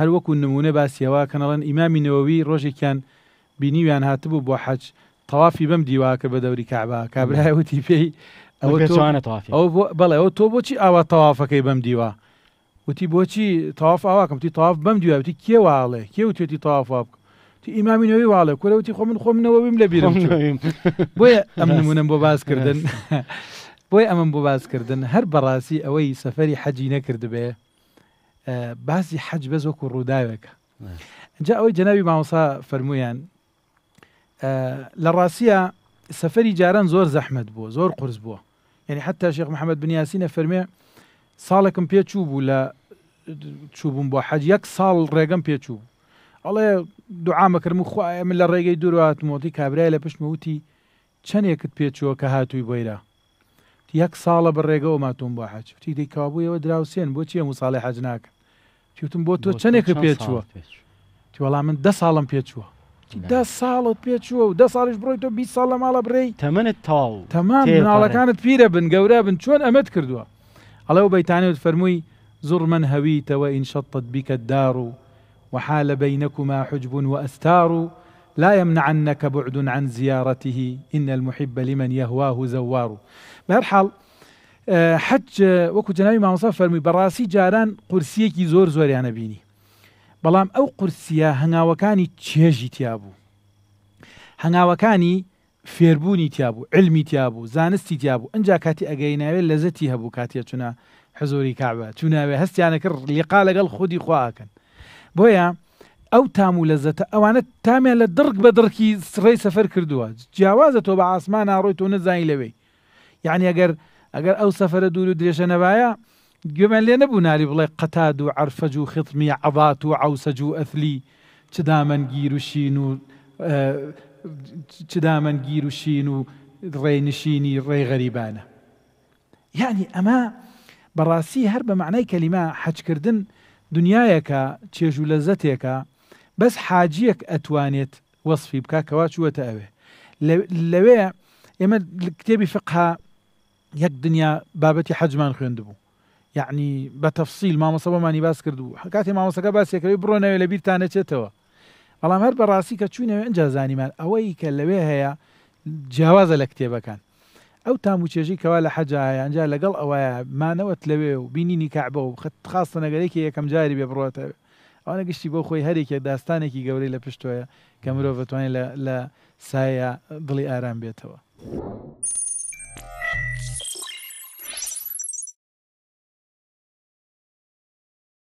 هر وکو نمونه هەر وەکو نمونە باسیەوە کەنەڵەن ئیمامی نەوەوی ڕۆژێکیان بینیویان هاتبوو بۆ حەج تەوافی بەم دیواکە بە دەوری کابا کابراایوتی پێی او تەوافی ئەو بەڵێ ئەو تۆ بۆچی ئاوا تەوافەکەی بەم دیوە وتی بۆچی تاواف ئاواکەم تی تاواف بەم دیواوتی کێواڵێ کێ و توێتی تاوافوا بکە تی امام ئیمامینەوەی واڵە کورەوتی خۆ خومن خۆ نوویم لبیرم چو بوی ئەم نمونم بو باز کردن بوی بازکردن بو باز کردن هر براسی اوی سفری حجی نکرد به باسی حەج بەز وەکو ڕووداوێکە جا ئەوەی جەنەوی ماوسا فەرمویان لە ڕاستە سەفەری جاران زۆر زەحمت بوو زۆر قرس بووە یعنی حتا شێخ محەممەد بنیاسینە فەرمێ ساڵێکم پێ چوو بوو لە چوبووم بۆ حەج یەک ساڵ ڕێگەم پێ چوو ئەڵێ دوعامەکردم و خوایە من لە ڕێگەی دووراتمۆتی کابرای لە پشتمەوتی چەندێکت پێچووە کە هاتووی بۆیرا یەک ساڵە بە ڕێگە و ماتوم بۆ حەج تی دەیکاوبوویەوە دراوسێن بۆ چیە و ساڵی حەج ناکە چوتم بۆ تۆ چندێکی پێچووە والله من ده ساڵم پێچووە ده ساڵت پێچووە و ده ساڵش بڕۆی تۆ بی ساڵ لە ماڵە بڕێی تەمەنت تاو تەمان ناڵەکانت پیرە بن گەورە بن چۆن ئەمەت کردووە ئەڵە و بەیتانێت فەرمووی من هويت وان شطت بك الدار وحال بينكما حجب وأستار لا يمنعنك بعد عن زيارته إن المحب لمن يهواه زوار بهالحال حەج وەکو جناوی مامۆسا فەرمی بەڕاستی جاران قورسیەکی زۆر زۆریانە بینی بەڵام ئەو قورسە هەنگاوەکانی چێژی تیا بوو هەنگاوەکانی فێربوونی تیابوو علمی تیابوو زانستی تیابوو ئەجا کاتی ئەگەیناوێت لە زەتی هەبوو کاتیە چونە حزۆری کابە چوناوێ هەستیانە کرد لقا لەگەڵ خودی خواکەن بۆیە ئەو تام و لەزەتە ئەوانە تامیان لە درک بە درکی سڕی سەفەر کردووە جیاوازە تۆ بە ئاسمان ئاڕۆی تۆ نەزانی لەوەی یعنی ئەگەر ئەگەر ئەو سەفرە دوور و درێژە نەبایە گوێمە لێ نەبوو ناری بڵێ قەتاد و عرفەج و ختمی عەبات و عوسەج و ئەثلی چ دامەنگیر و شین و چ دامەنگیر و شین و ڕێنشینی ڕێ غەریبانە یعنی ئەمە بەڕاستی هەر بە معنای کەلیما حەچکردن دنیایەکە چێژ و لەزەتێکە بەس حاجیەک ئەتوانێت وەصفی بکە کەوا چوەتە ئەوێ لەوێ ئێمە کتێبی فقها یەک دنیا بابەتی حەجمان خوێندبوو یعنی بە تەفسیل مامەسەبمانی باس کردو حکاتی مامۆسەکە باسیەکەوی بڕۆنەوێ لە بیرتان نەچێتەوە بەڵام هەر بەڕاستی کە چوینەوە ئەجا زانیمان ئەوەی کە لەوێ هەیە جیاوازە لە کتێبەکان ئەو تاموچێژی کەوا لە حەجایە ئەجا لەگەڵ ئەوەیە مانەوەت لەوێ و بینینی کاعبە و خت خاستە نەگەرێکی یەکەم جاری بێ بڕاتەوێ ئەوە نەگەشتی بۆ خۆی هەرێکێک داستانێکی گەورەی لە پشتۆیە کە مرۆڤ بتوانێت لە سایە دڵی ئارام بێتەوە.